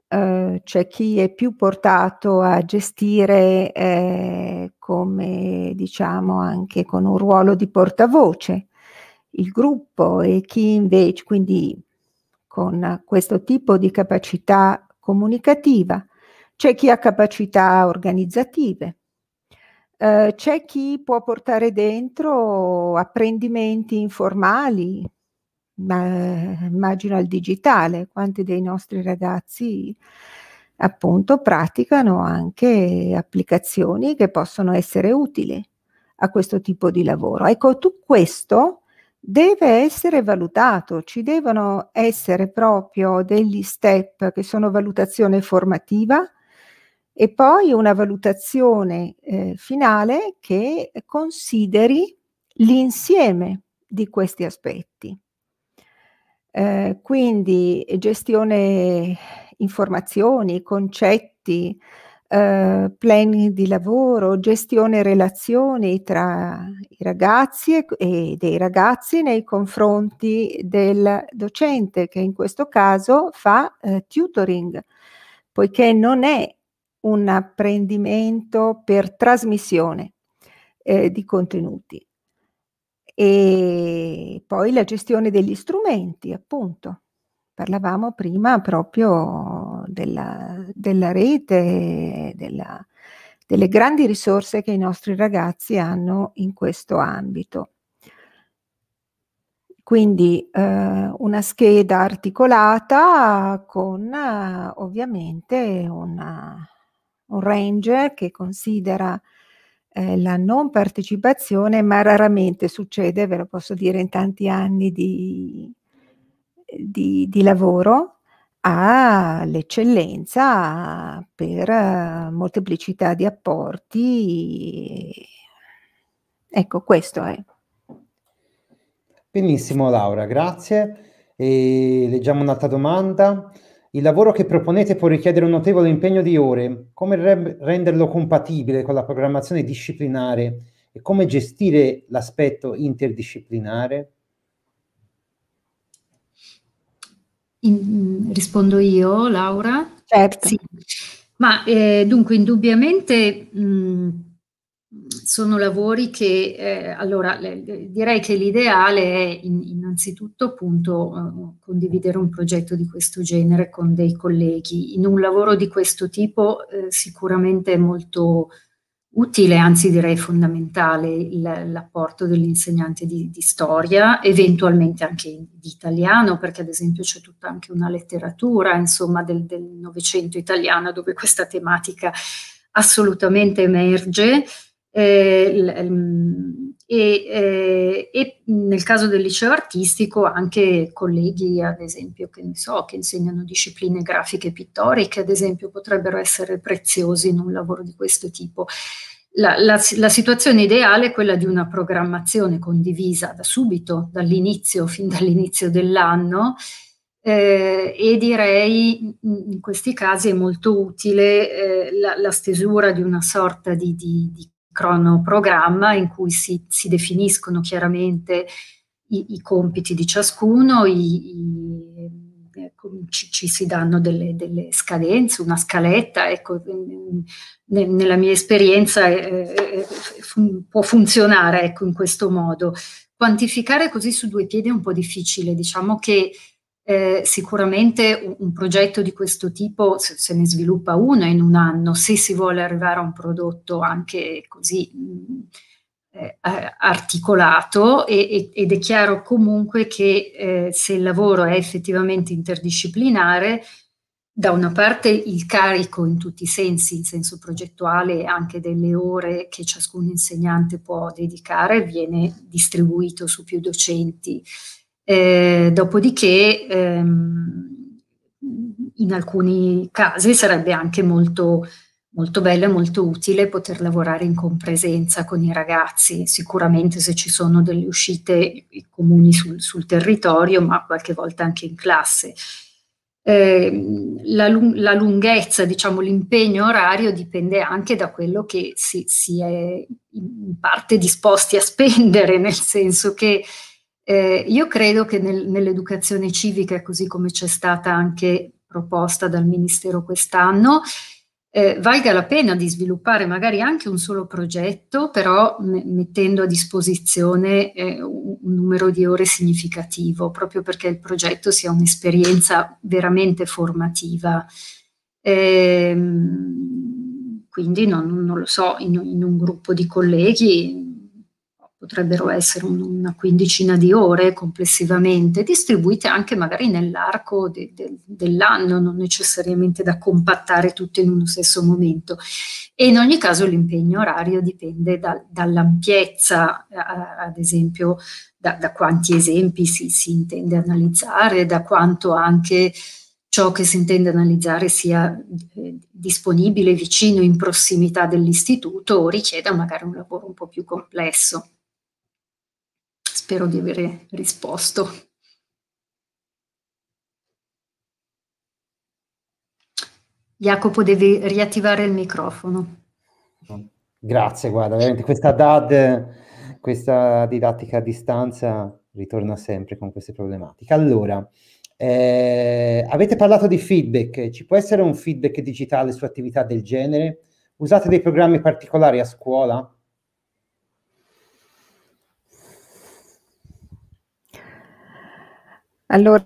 Ehm, c'è chi è più portato a gestire eh, come diciamo anche con un ruolo di portavoce il gruppo e chi invece, quindi con questo tipo di capacità comunicativa, c'è chi ha capacità organizzative, eh, c'è chi può portare dentro apprendimenti informali, ma, immagino al digitale, quanti dei nostri ragazzi appunto praticano anche applicazioni che possono essere utili a questo tipo di lavoro. Ecco, tu questo deve essere valutato, ci devono essere proprio degli step che sono valutazione formativa e poi una valutazione eh, finale che consideri l'insieme di questi aspetti. Eh, quindi gestione informazioni, concetti, eh, planning di lavoro, gestione relazioni tra i ragazzi e, e dei ragazzi nei confronti del docente che in questo caso fa eh, tutoring, poiché non è un apprendimento per trasmissione eh, di contenuti. E poi la gestione degli strumenti, appunto. Parlavamo prima proprio della, della rete, della, delle grandi risorse che i nostri ragazzi hanno in questo ambito. Quindi eh, una scheda articolata con eh, ovviamente una, un range che considera eh, la non partecipazione, ma raramente succede, ve lo posso dire in tanti anni di, di, di lavoro, all'eccellenza per eh, molteplicità di apporti. Ecco, questo è. Benissimo Laura, grazie. E leggiamo un'altra domanda. Il lavoro che proponete può richiedere un notevole impegno di ore. Come re- renderlo compatibile con la programmazione disciplinare e come gestire l'aspetto interdisciplinare? In, rispondo io, Laura? Certo. Sì. Ma eh, dunque, indubbiamente mh, mm, sono lavori che, eh, allora, le, direi che l'ideale è in, innanzitutto appunto eh, condividere un progetto di questo genere con dei colleghi. In un lavoro di questo tipo eh, sicuramente è molto utile, anzi direi fondamentale, il, l'apporto dell'insegnante di, di, storia, eventualmente anche di italiano, perché ad esempio c'è tutta anche una letteratura, insomma, del, del Novecento italiano dove questa tematica assolutamente emerge. Eh, l, l, ehm, e, eh, e, nel caso del liceo artistico anche colleghi, ad esempio, che, ne so, che insegnano discipline grafiche e pittoriche, ad esempio, potrebbero essere preziosi in un lavoro di questo tipo. La, la, la, situazione ideale è quella di una programmazione condivisa da subito, dall'inizio, fin dall'inizio dell'anno eh, e direi in questi casi è molto utile eh, la, la, stesura di una sorta di, di, di cronoprogramma in cui si, si definiscono chiaramente i, i, compiti di ciascuno, i, i, ecco, ci, ci, si danno delle, delle, scadenze, una scaletta. Ecco, nella mia esperienza eh, eh può funzionare ecco, in questo modo. Quantificare così su due piedi è un po' difficile, diciamo che eh, sicuramente un, un, progetto di questo tipo se, se, ne sviluppa uno in un anno, se si vuole arrivare a un prodotto anche così mh, eh, articolato e, ed è chiaro comunque che eh, se il lavoro è effettivamente interdisciplinare, da una parte il carico in tutti i sensi, in senso progettuale, anche delle ore che ciascun insegnante può dedicare, viene distribuito su più docenti eh, dopodiché, ehm, in alcuni casi sarebbe anche molto, molto bello e molto utile poter lavorare in compresenza con i ragazzi, sicuramente se ci sono delle uscite comuni sul, sul territorio, ma qualche volta anche in classe. Eh, la, la, lunghezza, diciamo l'impegno orario dipende anche da quello che si, si è in parte disposti a spendere, nel senso che eh, io credo che nel, nell'educazione civica, così come c'è stata anche proposta dal Ministero quest'anno, eh, valga la pena di sviluppare magari anche un solo progetto, però m- mettendo a disposizione eh, un numero di ore significativo, proprio perché il progetto sia un'esperienza veramente formativa. Eh, quindi non, non, lo so, in, in un gruppo di colleghi potrebbero essere un, una quindicina di ore complessivamente, distribuite anche magari nell'arco de, de, dell'anno, non necessariamente da compattare tutte in uno stesso momento. E in ogni caso l'impegno orario dipende da, dall'ampiezza, eh, ad esempio da, da quanti esempi si, si intende analizzare, da quanto anche ciò che si intende analizzare sia eh, disponibile vicino in prossimità dell'istituto o richieda magari un lavoro un po' più complesso. Spero di avere risposto. Jacopo, devi riattivare il microfono. Grazie, guarda, veramente questa DAD, questa didattica a distanza ritorna sempre con queste problematiche. Allora, eh, avete parlato di feedback, ci può essere un feedback digitale su attività del genere? Usate dei programmi particolari a scuola? Allora,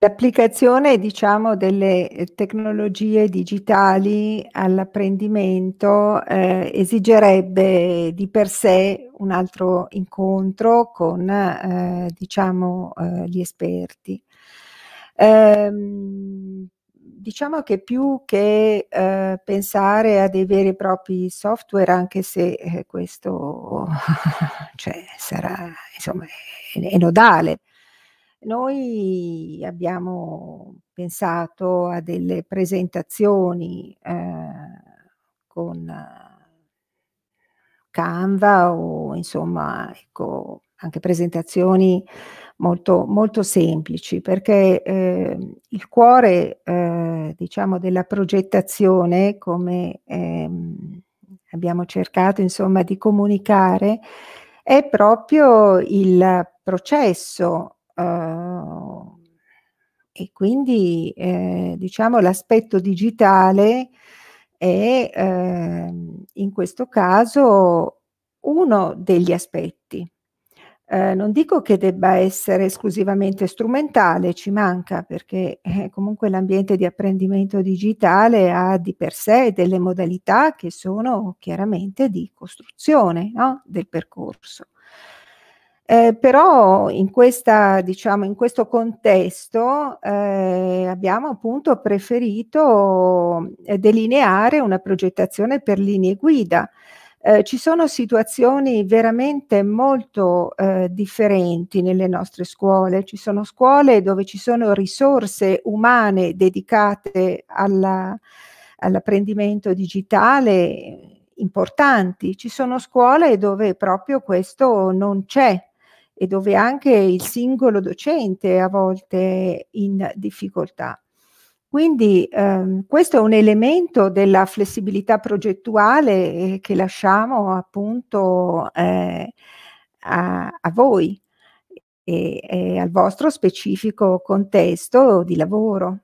l'applicazione, diciamo, delle eh, tecnologie digitali all'apprendimento eh, esigerebbe di per sé un altro incontro con, eh, diciamo, eh, gli esperti. Ehm, diciamo che più che eh, pensare a dei veri e propri software, anche se eh, questo cioè, sarà insomma, è, è nodale, noi abbiamo pensato a delle presentazioni eh, con Canva o insomma ecco, anche presentazioni molto, molto semplici, perché eh, il cuore eh, diciamo, della progettazione, come ehm, abbiamo cercato insomma, di comunicare, è proprio il processo eh, e quindi eh, diciamo, l'aspetto digitale è ehm, in questo caso uno degli aspetti eh, non dico che debba essere esclusivamente strumentale, ci manca perché eh, comunque l'ambiente di apprendimento digitale ha di per sé delle modalità che sono chiaramente di costruzione no? del percorso. Eh, però in, questa, diciamo, in questo contesto eh, abbiamo appunto preferito eh, delineare una progettazione per linee guida eh, ci sono situazioni veramente molto eh, differenti nelle nostre scuole, ci sono scuole dove ci sono risorse umane dedicate all'apprendimento digitale importanti, ci sono scuole dove proprio questo non c'è e dove anche il singolo docente è a volte in difficoltà. Quindi ehm, questo è un elemento della flessibilità progettuale eh, che lasciamo appunto eh, a, a, voi e, e al vostro specifico contesto di lavoro.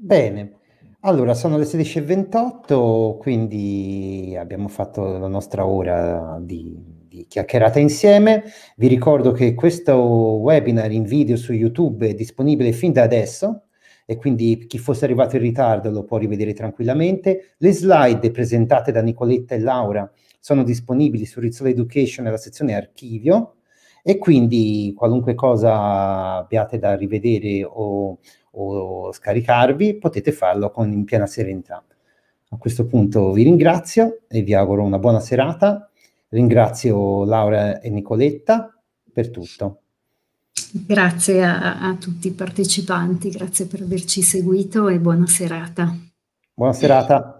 Bene, allora, sono le 16.28, quindi abbiamo fatto la nostra ora di di chiacchierata insieme. Vi ricordo che questo webinar in video su YouTube è disponibile fin da adesso e quindi chi fosse arrivato in ritardo lo può rivedere tranquillamente. Le slide presentate da Nicoletta e Laura sono disponibili su Rizzola Education nella sezione archivio e quindi qualunque cosa abbiate da rivedere o, o scaricarvi potete farlo con in piena serenità. A questo punto vi ringrazio e vi auguro una buona serata Ringrazio Laura e Nicoletta per tutto. Grazie a, a tutti i partecipanti, grazie per averci seguito e buona serata. Buona serata.